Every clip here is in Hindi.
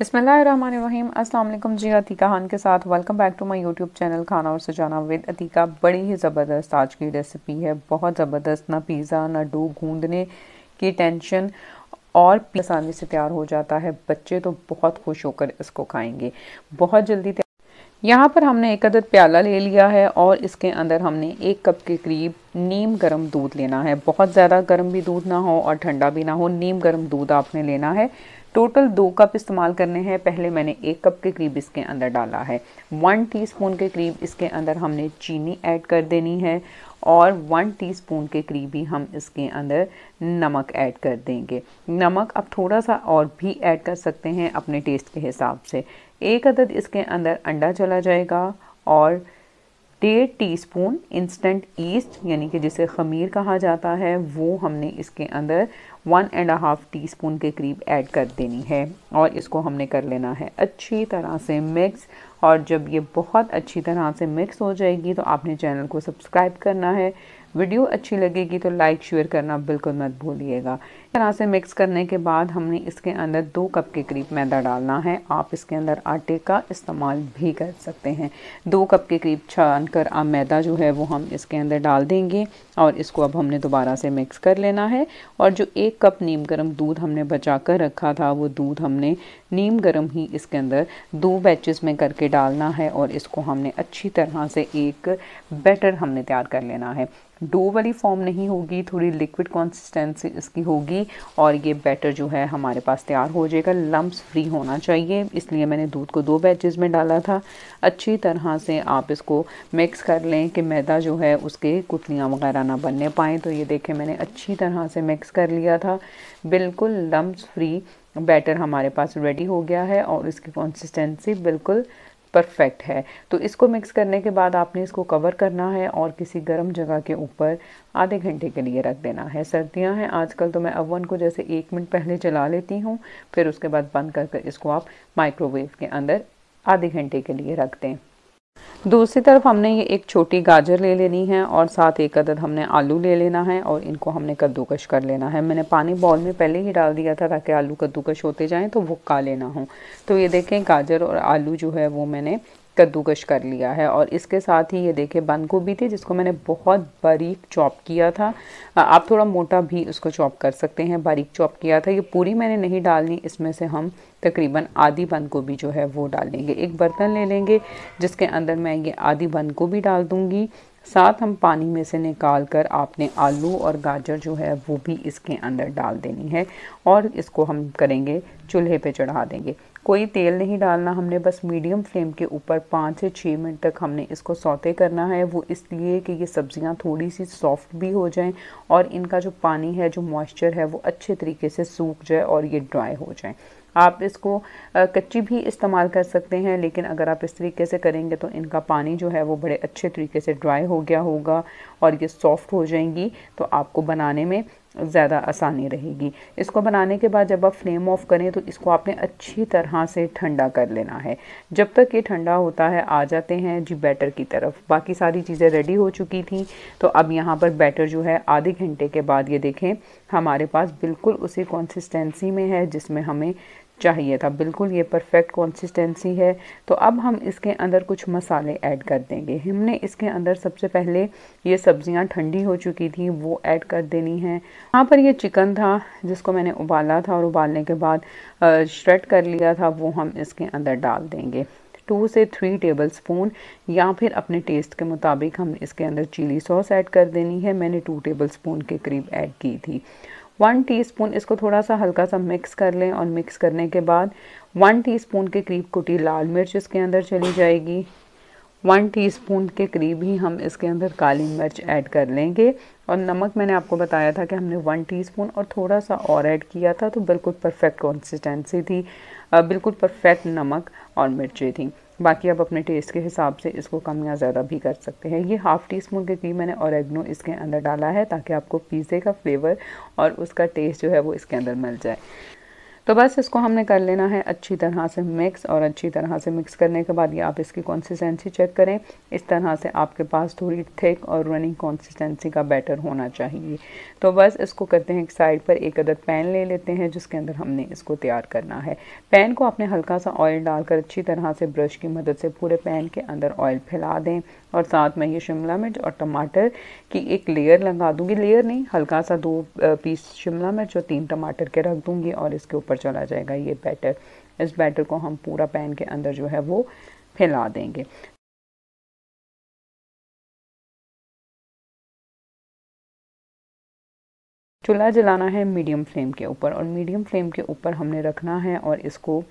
बसमीम अल्लाम जी अतीका खान के साथ welcome back to my YouTube channel खाना और सजाना विद अतीका बड़ी ही ज़बरदस्त आज की रेसिपी है बहुत ज़बरदस्त ना पिज़्ज़ा ना डो गूंदने की टेंशन और आसानी से तैयार हो जाता है बच्चे तो बहुत खुश होकर इसको खाएंगे बहुत जल्दी यहाँ पर हमने एक अदद प्याला ले लिया है और इसके अंदर हमने एक कप के करीब नीम गर्म दूध लेना है बहुत ज़्यादा गर्म भी दूध ना हो और ठंडा भी ना हो नीम गर्म दूध आपने लेना है टोटल दो कप इस्तेमाल करने हैं पहले मैंने एक कप के करीब इसके अंदर डाला है वन टीस्पून के करीब इसके अंदर हमने चीनी ऐड कर देनी है और वन टीस्पून के करीब ही हम इसके अंदर नमक ऐड कर देंगे नमक आप थोड़ा सा और भी ऐड कर सकते हैं अपने टेस्ट के हिसाब से एक अदद इसके अंदर अंडा चला जाएगा और डेढ़ टीस्पून इंस्टेंट ईस्ट यानी कि जिसे खमीर कहा जाता है वो हमने इसके अंदर one and half teaspoon के करीब ऐड कर देनी है और इसको हमने कर लेना है अच्छी तरह से मिक्स और जब ये बहुत अच्छी तरह से मिक्स हो जाएगी तो आपने चैनल को सब्सक्राइब करना है वीडियो अच्छी लगेगी तो लाइक शेयर करना बिल्कुल मत भूलिएगा इस तरह से मिक्स करने के बाद हमने इसके अंदर दो कप के करीब मैदा डालना है आप इसके अंदर आटे का इस्तेमाल भी कर सकते हैं दो कप के करीब छान कर आप मैदा जो है वो हम इसके अंदर डाल देंगे और इसको अब हमने दोबारा से मिक्स कर लेना है और जो एक कप नीम गर्म दूध हमने बचा कर रखा था वो दूध हमने नीम गर्म ही इसके अंदर दो बैचेस में करके डालना है और इसको हमने अच्छी तरह से एक बैटर हमने तैयार कर लेना है डो वाली फॉर्म नहीं होगी थोड़ी लिक्विड कंसिस्टेंसी इसकी होगी और ये बैटर जो है हमारे पास तैयार हो जाएगा लम्ब्स फ्री होना चाहिए इसलिए मैंने दूध को दो बैचेस में डाला था अच्छी तरह से आप इसको मिक्स कर लें कि मैदा जो है उसके कुतलियाँ वगैरह ना बनने पाएँ तो ये देखें मैंने अच्छी तरह से मिक्स कर लिया था बिल्कुल लम्ब्स फ्री बैटर हमारे पास रेडी हो गया है और इसकी कंसिस्टेंसी बिल्कुल परफेक्ट है तो इसको मिक्स करने के बाद आपने इसको कवर करना है और किसी गर्म जगह के ऊपर आधे घंटे के लिए रख देना है सर्दियां हैं आजकल तो मैं अवन को जैसे एक मिनट पहले चला लेती हूँ फिर उसके बाद बंद कर इसको आप माइक्रोवेव के अंदर आधे घंटे के लिए रख दें दूसरी तरफ हमने ये एक छोटी गाजर ले लेनी है और साथ एक अदद हमने आलू ले लेना है और इनको हमने कद्दूकश कर लेना है मैंने पानी बॉल में पहले ही डाल दिया था ताकि आलू कद्दूकश होते जाएं तो वो का लेना हो तो ये देखें गाजर और आलू जो है वो मैंने कद्दूकश कर लिया है और इसके साथ ही ये देखिए बंद गोभी थी जिसको मैंने बहुत बारीक चॉप किया था आप थोड़ा मोटा भी उसको चॉप कर सकते हैं बारीक चॉप किया था ये पूरी मैंने नहीं डालनी इसमें से हम तकरीबन आधी बंद गोभी जो है वो डालेंगे एक बर्तन ले लेंगे जिसके अंदर मैं ये आधी बंद गोभी डाल दूँगी साथ हम पानी में से निकाल कर आपने आलू और गाजर जो है वो भी इसके अंदर डाल देनी है और इसको हम करेंगे चूल्हे पे चढ़ा देंगे कोई तेल नहीं डालना हमने बस मीडियम फ्लेम के ऊपर पाँच से छः मिनट तक हमने इसको सौते करना है वो इसलिए कि ये सब्ज़ियाँ थोड़ी सी सॉफ्ट भी हो जाएं और इनका जो पानी है जो मॉइस्चर है वो अच्छे तरीके से सूख जाए और ये ड्राई हो जाए आप इसको कच्ची भी इस्तेमाल कर सकते हैं लेकिन अगर आप इस तरीके से करेंगे तो इनका पानी जो है वो बड़े अच्छे तरीके से ड्राई हो गया होगा और ये सॉफ्ट हो जाएंगी तो आपको बनाने में ज़्यादा आसानी रहेगी इसको बनाने के बाद जब आप फ्लेम ऑफ करें तो इसको आपने अच्छी तरह से ठंडा कर लेना है जब तक ये ठंडा होता है आ जाते हैं जी बैटर की तरफ बाकी सारी चीज़ें रेडी हो चुकी थी तो अब यहाँ पर बैटर जो है आधे घंटे के बाद ये देखें हमारे पास बिल्कुल उसी कंसिस्टेंसी में है जिसमें हमें चाहिए था बिल्कुल ये परफेक्ट कंसिस्टेंसी है तो अब हम इसके अंदर कुछ मसाले ऐड कर देंगे हमने इसके अंदर सबसे पहले ये सब्ज़ियाँ ठंडी हो चुकी थी वो ऐड कर देनी है यहाँ पर ये चिकन था जिसको मैंने उबाला था और उबालने के बाद श्रेड कर लिया था वो हम इसके अंदर डाल देंगे टू से थ्री टेबल स्पून या फिर अपने टेस्ट के मुताबिक हम इसके अंदर चिली सॉस ऐड कर देनी है मैंने टू टेबल स्पून के करीब ऐड की थी वन टीस्पून इसको थोड़ा सा हल्का सा मिक्स कर लें और मिक्स करने के बाद वन टीस्पून के करीब कुटी लाल मिर्च इसके अंदर चली जाएगी वन टीस्पून के करीब ही हम इसके अंदर काली मिर्च ऐड कर लेंगे और नमक मैंने आपको बताया था कि हमने वन टीस्पून और थोड़ा सा और ऐड किया था तो बिल्कुल परफेक्ट कंसिस्टेंसी थी बिल्कुल परफेक्ट नमक और मिर्ची थी बाकी आप अपने टेस्ट के हिसाब से इसको कम या ज़्यादा भी कर सकते हैं ये हाफ़ टी स्पून के घी मैंने औरगनो इसके अंदर डाला है ताकि आपको पिज़्ज़े का फ्लेवर और उसका टेस्ट जो है वो इसके अंदर मिल जाए तो बस इसको हमने कर लेना है अच्छी तरह से मिक्स और अच्छी तरह से मिक्स करने के बाद ये आप इसकी कंसिस्टेंसी चेक करें इस तरह से आपके पास थोड़ी थिक और रनिंग कंसिस्टेंसी का बैटर होना चाहिए तो बस इसको करते हैं एक साइड पर एक अदर पैन ले लेते हैं जिसके अंदर हमने इसको तैयार करना है पैन को आपने हल्का सा ऑयल डालकर अच्छी तरह से ब्रश की मदद से पूरे पैन के अंदर ऑयल फैला दें और साथ में ये शिमला मिर्च और टमाटर की एक लेयर लगा दूंगी लेयर नहीं हल्का सा दो पीस शिमला मिर्च और तीन टमाटर के रख दूंगी और इसके ऊपर चला जाएगा ये बैटर इस बैटर को हम पूरा पैन के अंदर जो है वो फैला देंगे चूल्हा जलाना है मीडियम फ्लेम के ऊपर और मीडियम फ्लेम के ऊपर हमने रखना है और इसको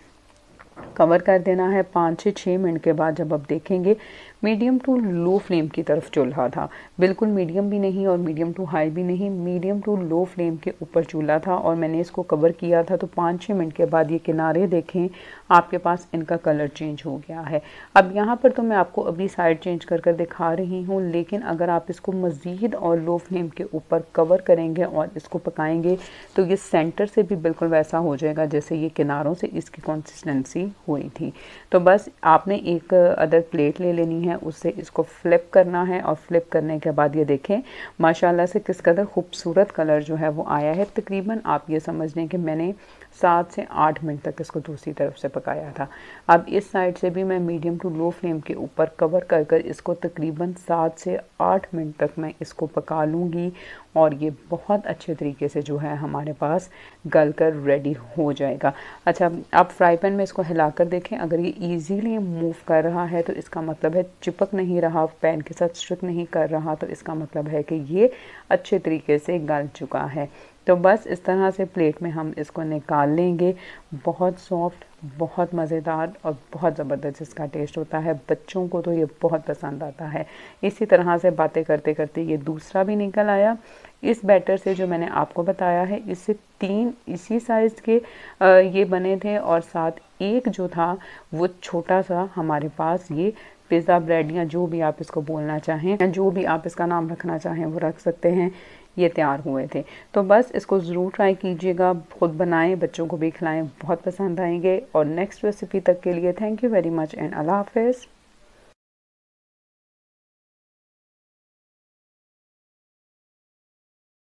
कवर कर देना है पाँच से छः मिनट के बाद जब आप देखेंगे मीडियम टू लो फ्लेम की तरफ चूल्हा था बिल्कुल मीडियम भी नहीं और मीडियम टू हाई भी नहीं मीडियम टू लो फ्लेम के ऊपर चूल्हा था और मैंने इसको कवर किया था तो पाँच छः मिनट के बाद ये किनारे देखें आपके पास इनका कलर चेंज हो गया है अब यहाँ पर तो मैं आपको अभी साइड चेंज कर कर दिखा रही हूँ लेकिन अगर आप इसको मज़ीद और लो फ्लेम के ऊपर कवर करेंगे और इसको पकाएँगे तो ये सेंटर से भी बिल्कुल वैसा हो जाएगा जैसे ये किनारों से इसकी कंसिस्टेंसी भी हुई थी तो बस आपने एक अदर प्लेट ले लेनी है उससे इसको फ्लिप करना है और फ्लिप करने के बाद ये देखें माशाल्लाह से किस कदर खूबसूरत कलर जो है वो आया है तकरीबन आप ये समझ लें कि मैंने सात से आठ मिनट तक इसको दूसरी तरफ से पकाया था अब इस साइड से भी मैं मीडियम टू लो फ्लेम के ऊपर कवर कर कर इसको तकरीबन सात से आठ मिनट तक मैं इसको पका लूँगी और ये बहुत अच्छे तरीके से जो है हमारे पास गल कर रेडी हो जाएगा अच्छा आप फ्राई पैन में इसको हिला कर देखें अगर ये ईजीली मूव कर रहा है तो इसका मतलब है चिपक नहीं रहा पैन के साथ स्ट्रिक नहीं कर रहा तो इसका मतलब है कि ये अच्छे तरीके से गल चुका है तो बस इस तरह से प्लेट में हम इसको निकाल लेंगे बहुत सॉफ्ट बहुत मज़ेदार और बहुत ज़बरदस्त इसका टेस्ट होता है बच्चों को तो ये बहुत पसंद आता है इसी तरह से बातें करते करते ये दूसरा भी निकल आया इस बैटर से जो मैंने आपको बताया है इससे तीन इसी साइज़ के ये बने थे और साथ एक जो था वो छोटा सा हमारे पास ये पिज़्ज़ा ब्रेड या जो भी आप इसको बोलना चाहें या जो भी आप इसका नाम रखना चाहें वो रख सकते हैं ये तैयार हुए थे तो बस इसको ज़रूर ट्राई कीजिएगा खुद बनाएं बच्चों को भी खिलाएं बहुत पसंद आएंगे और नेक्स्ट रेसिपी तक के लिए thank you very much and अल्लाह हाफिज़